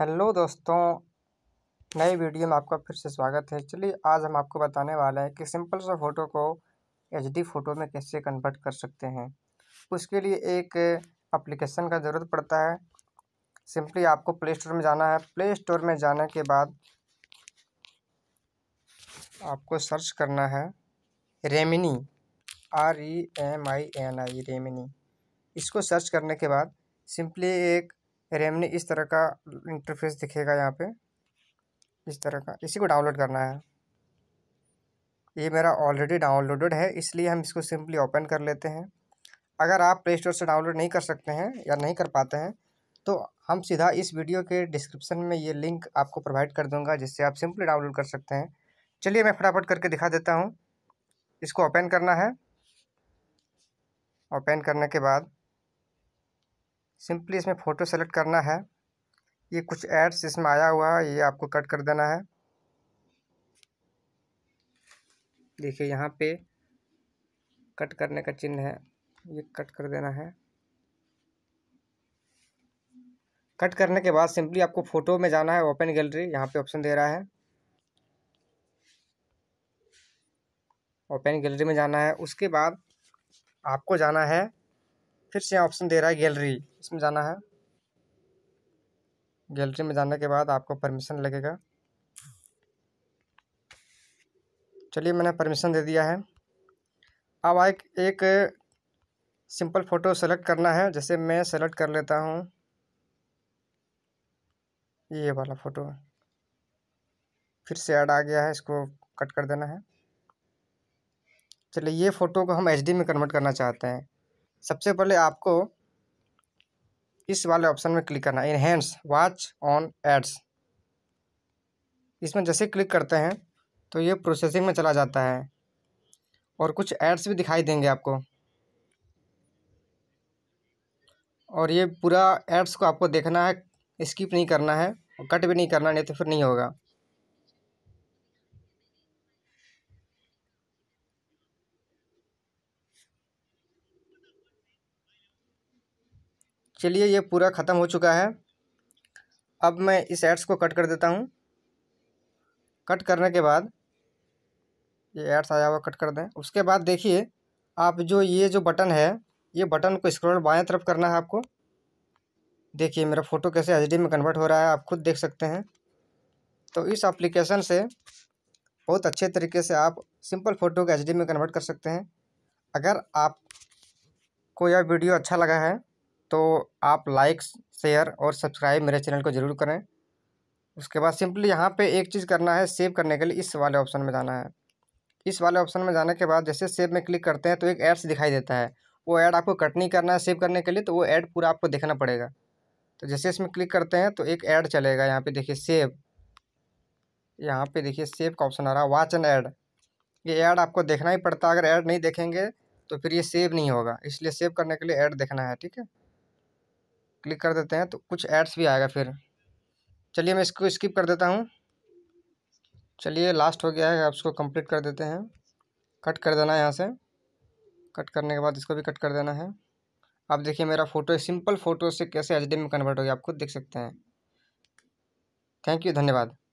hello दोस्तों नए video में आपका फिर से स्वागत है चलिए आज हम आपको बताने वाले हैं कि सिंपल सा फ़ोटो को एचडी फ़ोटो में कैसे कन्वर्ट कर सकते हैं उसके लिए एक एप्लीकेशन का ज़रूरत पड़ता है सिंपली आपको प्ले स्टोर में जाना है प्ले स्टोर में जाने के बाद आपको सर्च करना है Remini R E M I N I Remini इसको सर्च करने के बाद सिंपली एक रैम ने इस तरह का इंटरफेस दिखेगा यहाँ पे इस तरह का इसी को डाउनलोड करना है ये मेरा ऑलरेडी डाउनलोडेड है इसलिए हम इसको सिंपली ओपन कर लेते हैं अगर आप प्ले स्टोर से डाउनलोड नहीं कर सकते हैं या नहीं कर पाते हैं तो हम सीधा इस वीडियो के डिस्क्रिप्शन में ये लिंक आपको प्रोवाइड कर दूंगा जिससे आप सिंपली डाउनलोड कर सकते हैं चलिए मैं फटाफट करके दिखा देता हूँ इसको ओपन करना है ओपन करने के बाद सिंपली इसमें फ़ोटो सेलेक्ट करना है ये कुछ एड्स इसमें आया हुआ है ये आपको कट कर देना है देखिए यहाँ पे कट करने का चिन्ह है ये कट कर देना है कट करने के बाद सिंपली आपको फ़ोटो में जाना है ओपन गैलरी यहाँ पे ऑप्शन दे रहा है ओपन गैलरी में जाना है उसके बाद आपको जाना है फिर से ऑप्शन दे रहा है गैलरी इसमें जाना है गैलरी में जाने के बाद आपको परमिशन लगेगा चलिए मैंने परमिशन दे दिया है अब एक एक सिंपल फ़ोटो सेलेक्ट करना है जैसे मैं सेलेक्ट कर लेता हूँ ये वाला फ़ोटो फिर से ऐड आ गया है इसको कट कर देना है चलिए ये फ़ोटो को हम एचडी में कन्वर्ट करना चाहते हैं सबसे पहले आपको इस वाले ऑप्शन में क्लिक करना इनहेंस वॉच ऑन एड्स इसमें जैसे क्लिक करते हैं तो ये प्रोसेसिंग में चला जाता है और कुछ एड्स भी दिखाई देंगे आपको और ये पूरा एड्स को आपको देखना है स्किप नहीं करना है कट भी नहीं करना नहीं तो फिर नहीं होगा चलिए ये पूरा ख़त्म हो चुका है अब मैं इस एड्स को कट कर देता हूँ कट करने के बाद ये एड्स आया हुआ कट कर दें उसके बाद देखिए आप जो ये जो बटन है ये बटन को स्क्रॉल बाएं तरफ करना है आपको देखिए मेरा फ़ोटो कैसे एच में कन्वर्ट हो रहा है आप खुद देख सकते हैं तो इस एप्लीकेशन से बहुत अच्छे तरीके से आप सिंपल फ़ोटो को एच में कन्वर्ट कर सकते हैं अगर आप को यह वीडियो अच्छा लगा है तो आप लाइक शेयर और सब्सक्राइब मेरे चैनल को ज़रूर करें उसके बाद सिंपली यहाँ पे एक चीज़ करना है सेव करने के लिए इस वाले ऑप्शन में जाना है इस वाले ऑप्शन में जाने के बाद जैसे सेव में क्लिक करते हैं तो एक ऐड्स दिखाई देता है वो ऐड आपको कट नहीं करना है सेव करने के लिए तो वो ऐड पूरा आपको देखना पड़ेगा तो जैसे इसमें क्लिक करते हैं तो एक ऐड चलेगा यहाँ पर देखिए सेव यहाँ पर देखिए सेव का ऑप्शन आ रहा है वाच एंड ऐड ये ऐड आपको देखना ही पड़ता है अगर ऐड नहीं देखेंगे तो फिर ये सेव नहीं होगा इसलिए सेव करने के लिए ऐड देखना है ठीक है क्लिक कर देते हैं तो कुछ एड्स भी आएगा फिर चलिए मैं इसको स्किप कर देता हूँ चलिए लास्ट हो गया है आप इसको कंप्लीट कर देते हैं कट कर देना है यहाँ से कट करने के बाद इसको भी कट कर देना है आप देखिए मेरा फ़ोटो सिंपल फ़ोटो से कैसे एच में कन्वर्ट हो गया आप खुद देख सकते हैं थैंक यू धन्यवाद